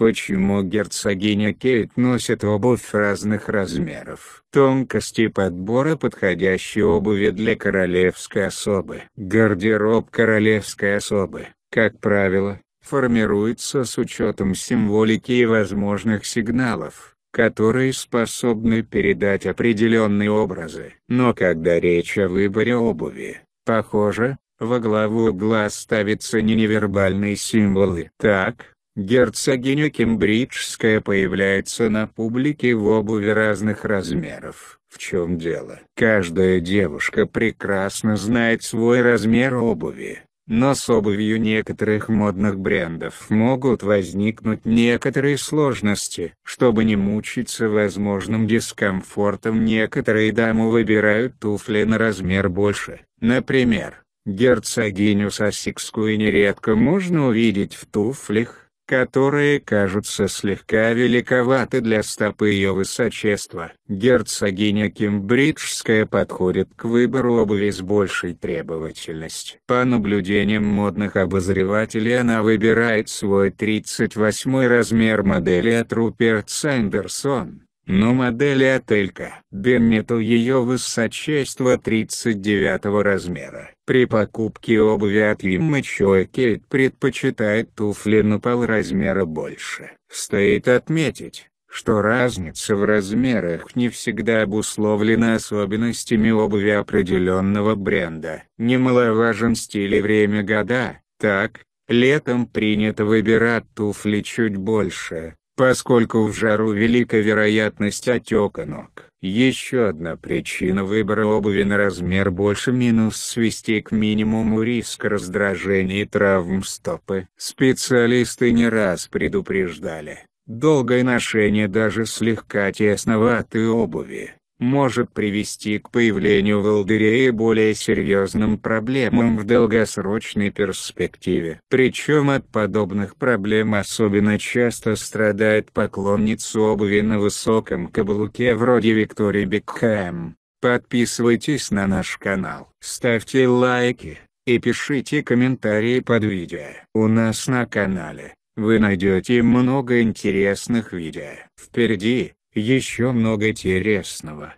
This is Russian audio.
Почему герцогиня Кейт носит обувь разных размеров? Тонкости подбора подходящей обуви для королевской особы. Гардероб королевской особы, как правило, формируется с учетом символики и возможных сигналов, которые способны передать определенные образы. Но когда речь о выборе обуви, похоже, во главу угла ставятся не невербальные символы. Так, Герцогиня Кембриджская появляется на публике в обуви разных размеров. В чем дело? Каждая девушка прекрасно знает свой размер обуви, но с обувью некоторых модных брендов могут возникнуть некоторые сложности. Чтобы не мучиться возможным дискомфортом, некоторые дамы выбирают туфли на размер больше. Например, герцогиню Сассикскую нередко можно увидеть в туфлях, которые кажутся слегка великоваты для стопы ее высочества. Герцогиня Кембриджская подходит к выбору обуви с большей требовательностью. По наблюдениям модных обозревателей она выбирает свой 38 размер модели от Руперт Сандерсон. Но модель а отелька Беннету ее высочество 39 размера. При покупке обуви от Ямычо Кейт предпочитает туфли на пол размера больше. Стоит отметить, что разница в размерах не всегда обусловлена особенностями обуви определенного бренда. Немаловажен стиль и время года, так, летом принято выбирать туфли чуть больше, поскольку в жару велика вероятность отека ног. Еще одна причина выбора обуви на размер больше минус свести к минимуму риск раздражения и травм стопы. Специалисты не раз предупреждали, долгое ношение даже слегка тесноватой обуви может привести к появлению волдырей и более серьезным проблемам в долгосрочной перспективе. Причем от подобных проблем особенно часто страдает поклонница обуви на высоком каблуке вроде Виктории Бекхэм. Подписывайтесь на наш канал, ставьте лайки и пишите комментарии под видео. У нас на канале вы найдете много интересных видео. Впереди еще много интересного.